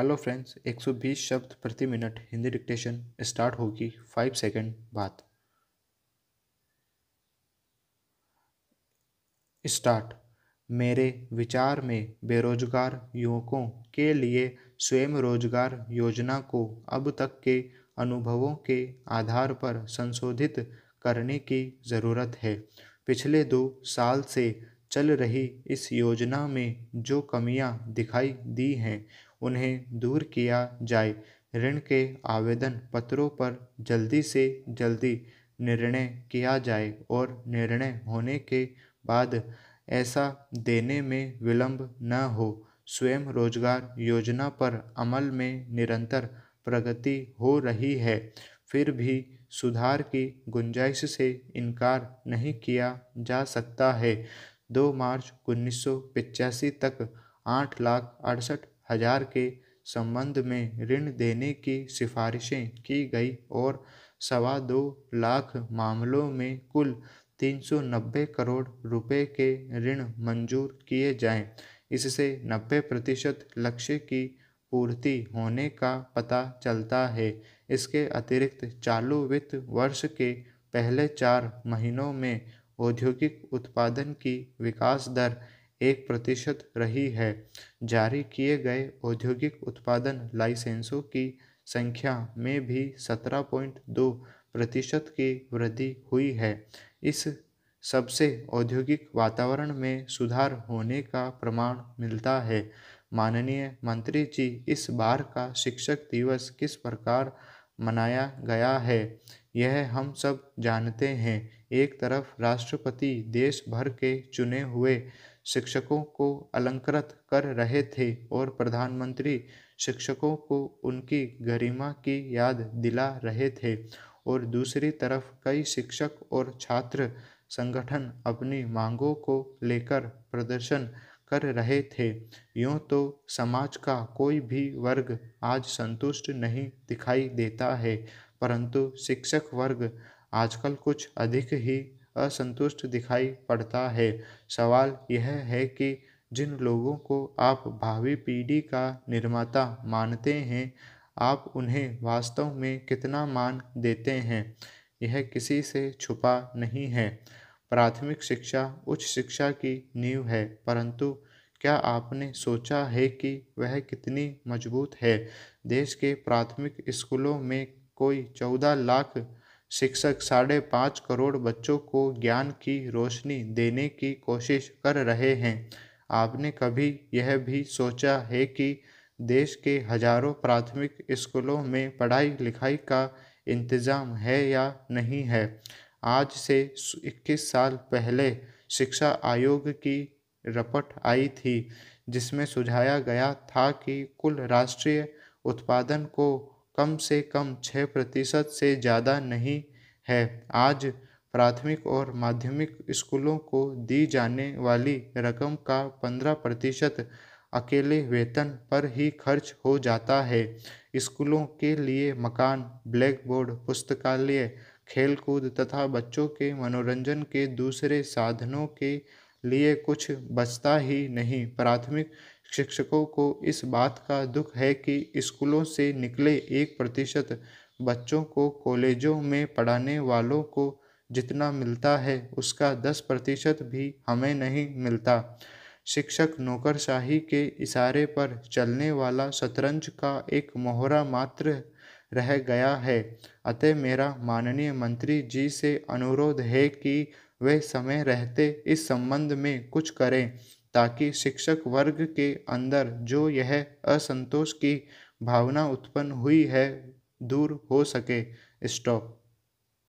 hello friends 120 शब्द प्रति minute Hindi dictation start होगी फाइव सेकंड बाद स्टार्ट मेरे विचार में बेरोजगार युवकों के लिए स्वयं रोजगार योजना को अब तक के अनुभवों के आधार पर संशोधित करने की ज़रूरत है पिछले दो साल से चल रही इस योजना में जो कमियां दिखाई दी हैं उन्हें दूर किया जाए ऋण के आवेदन पत्रों पर जल्दी से जल्दी निर्णय किया जाए और निर्णय होने के बाद ऐसा देने में विलंब न हो स्वयं रोजगार योजना पर अमल में निरंतर प्रगति हो रही है फिर भी सुधार की गुंजाइश से इनकार नहीं किया जा सकता है दो मार्च उन्नीस तक आठ लाख अड़सठ हजार के संबंध में ऋण देने की सिफारिशें की गई और सवा दो लाख मामलों में कुल 390 करोड़ रुपए के ऋण मंजूर किए जाएं इससे 90 प्रतिशत लक्ष्य की पूर्ति होने का पता चलता है इसके अतिरिक्त चालू वित्त वर्ष के पहले चार महीनों में औद्योगिक उत्पादन की विकास दर एक प्रतिशत रही है जारी किए गए औद्योगिक उत्पादन लाइसेंसों की संख्या में भी सत्रह पॉइंट दो प्रतिशत की वृद्धि हुई है इस सबसे औद्योगिक वातावरण में सुधार होने का प्रमाण मिलता है माननीय मंत्री जी इस बार का शिक्षक दिवस किस प्रकार मनाया गया है यह हम सब जानते हैं एक तरफ राष्ट्रपति देश भर के चुने हुए शिक्षकों को अलंकृत कर रहे थे और प्रधानमंत्री शिक्षकों को उनकी गरिमा की याद दिला रहे थे और दूसरी तरफ कई शिक्षक और छात्र संगठन अपनी मांगों को लेकर प्रदर्शन कर रहे थे यूँ तो समाज का कोई भी वर्ग आज संतुष्ट नहीं दिखाई देता है परंतु शिक्षक वर्ग आजकल कुछ अधिक ही असंतुष्ट दिखाई पड़ता है सवाल यह है कि जिन लोगों को आप भावी पीढ़ी का निर्माता मानते हैं आप उन्हें वास्तव में कितना मान देते हैं यह किसी से छुपा नहीं है प्राथमिक शिक्षा उच्च शिक्षा की नींव है परंतु क्या आपने सोचा है कि वह कितनी मजबूत है देश के प्राथमिक स्कूलों में कोई चौदह लाख शिक्षक साढ़े पाँच करोड़ बच्चों को ज्ञान की रोशनी देने की कोशिश कर रहे हैं आपने कभी यह भी सोचा है कि देश के हजारों प्राथमिक स्कूलों में पढ़ाई लिखाई का इंतज़ाम है या नहीं है आज से 21 साल पहले शिक्षा आयोग की रपट आई थी जिसमें सुझाया गया था कि कुल राष्ट्रीय उत्पादन को कम से कम छः प्रतिशत से ज़्यादा नहीं है आज प्राथमिक और माध्यमिक स्कूलों को दी जाने वाली रकम का पंद्रह प्रतिशत अकेले वेतन पर ही खर्च हो जाता है स्कूलों के लिए मकान ब्लैक बोर्ड पुस्तकालय खेलकूद तथा बच्चों के मनोरंजन के दूसरे साधनों के लिए कुछ बचता ही नहीं प्राथमिक शिक्षकों को इस बात का दुख है कि स्कूलों से निकले एक प्रतिशत बच्चों को कॉलेजों में पढ़ाने वालों को जितना मिलता है उसका दस प्रतिशत भी हमें नहीं मिलता शिक्षक नौकरशाही के इशारे पर चलने वाला शतरंज का एक मोहरा मात्र रह गया है अतः मेरा माननीय मंत्री जी से अनुरोध है कि वे समय रहते इस संबंध में कुछ करें ताकि शिक्षक वर्ग के अंदर जो यह असंतोष की भावना उत्पन्न हुई है दूर हो सके स्टॉप